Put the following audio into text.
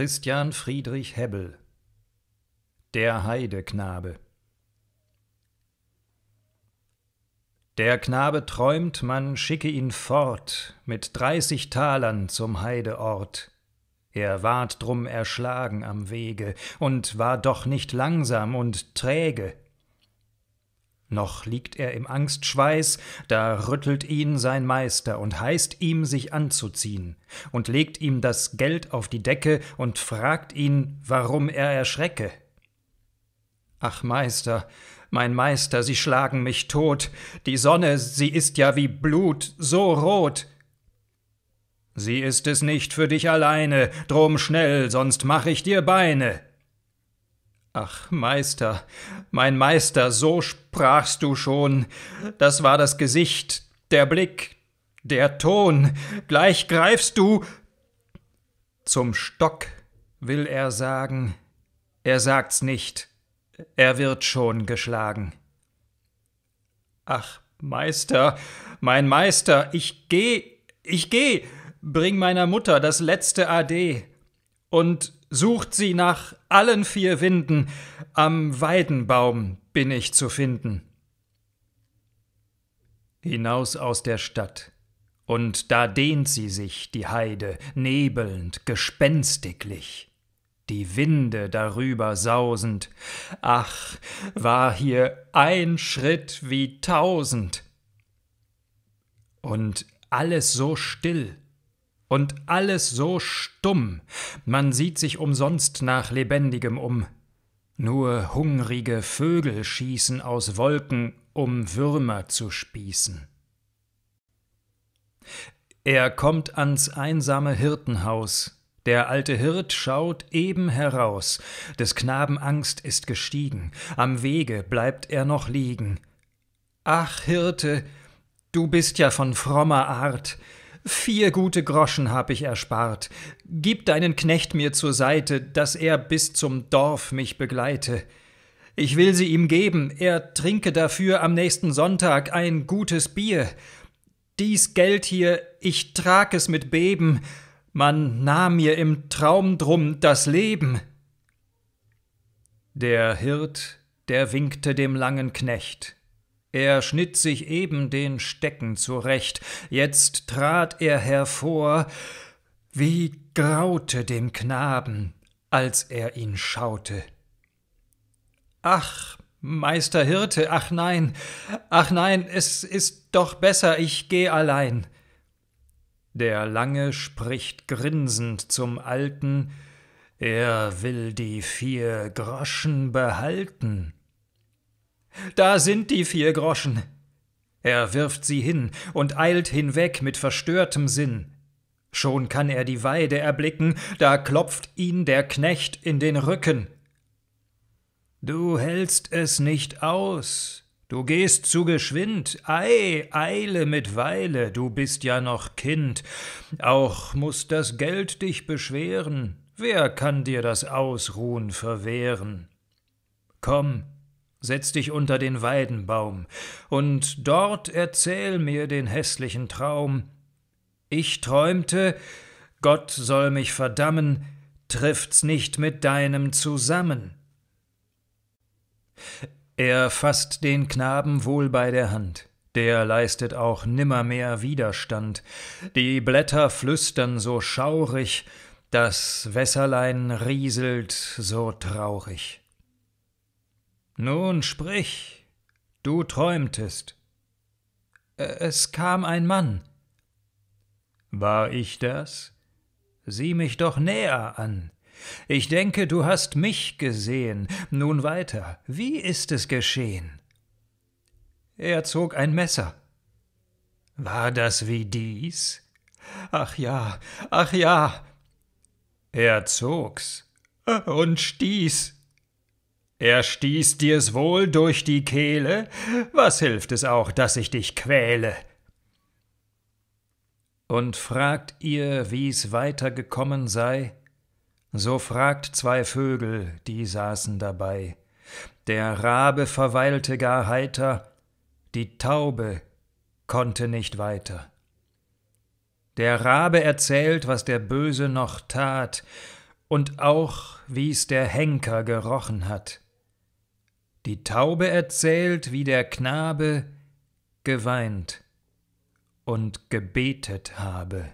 Christian Friedrich Hebbel Der Heideknabe Der Knabe träumt, man schicke ihn fort mit dreißig Talern zum Heideort. Er ward drum erschlagen am Wege und war doch nicht langsam und träge. Noch liegt er im Angstschweiß, da rüttelt ihn sein Meister und heißt ihm, sich anzuziehen, und legt ihm das Geld auf die Decke und fragt ihn, warum er erschrecke. Ach Meister, mein Meister, Sie schlagen mich tot, die Sonne, sie ist ja wie Blut, so rot. Sie ist es nicht für dich alleine, drum schnell, sonst mach ich dir Beine. Ach, Meister, mein Meister, so sprachst du schon. Das war das Gesicht, der Blick, der Ton. Gleich greifst du. Zum Stock will er sagen. Er sagt's nicht. Er wird schon geschlagen. Ach, Meister, mein Meister, ich geh, ich geh. Bring meiner Mutter das letzte Ade. Und sucht sie nach allen vier Winden, am Weidenbaum bin ich zu finden. Hinaus aus der Stadt, und da dehnt sie sich, die Heide, nebelnd, gespenstiglich, die Winde darüber sausend. Ach, war hier ein Schritt wie tausend! Und alles so still, und alles so stumm, man sieht sich umsonst nach Lebendigem um. Nur hungrige Vögel schießen aus Wolken, um Würmer zu spießen. Er kommt ans einsame Hirtenhaus. Der alte Hirt schaut eben heraus. Des Knaben Angst ist gestiegen. Am Wege bleibt er noch liegen. Ach, Hirte, du bist ja von frommer Art. Vier gute Groschen hab ich erspart. Gib deinen Knecht mir zur Seite, dass er bis zum Dorf mich begleite. Ich will sie ihm geben, er trinke dafür am nächsten Sonntag ein gutes Bier. Dies Geld hier, ich trag es mit Beben, man nahm mir im Traum drum das Leben. Der Hirt, der winkte dem langen Knecht, er schnitt sich eben den Stecken zurecht, jetzt trat er hervor, wie graute dem Knaben, als er ihn schaute. Ach, Meister Hirte, ach nein, ach nein, es ist doch besser, ich geh allein. Der Lange spricht grinsend zum Alten, er will die vier Groschen behalten. Da sind die vier Groschen. Er wirft sie hin und eilt hinweg mit verstörtem Sinn. Schon kann er die Weide erblicken, da klopft ihn der Knecht in den Rücken. Du hältst es nicht aus, du gehst zu geschwind, ei, eile mit Weile, du bist ja noch Kind, auch muß das Geld dich beschweren, wer kann dir das Ausruhen verwehren? Komm, Setz dich unter den Weidenbaum, und dort erzähl mir den hässlichen Traum. Ich träumte, Gott soll mich verdammen, trifft's nicht mit deinem zusammen. Er faßt den Knaben wohl bei der Hand, der leistet auch nimmermehr Widerstand, die Blätter flüstern so schaurig, das Wässerlein rieselt so traurig. Nun sprich, du träumtest. Es kam ein Mann. War ich das? Sieh mich doch näher an. Ich denke, du hast mich gesehen. Nun weiter, wie ist es geschehen? Er zog ein Messer. War das wie dies? Ach ja, ach ja. Er zog's äh, und stieß. Er stieß dir's wohl durch die Kehle, was hilft es auch, dass ich dich quäle? Und fragt ihr, wie's weitergekommen sei? So fragt zwei Vögel, die saßen dabei. Der Rabe verweilte gar heiter, die Taube konnte nicht weiter. Der Rabe erzählt, was der Böse noch tat, und auch wie's der Henker gerochen hat. Die Taube erzählt, wie der Knabe geweint und gebetet habe.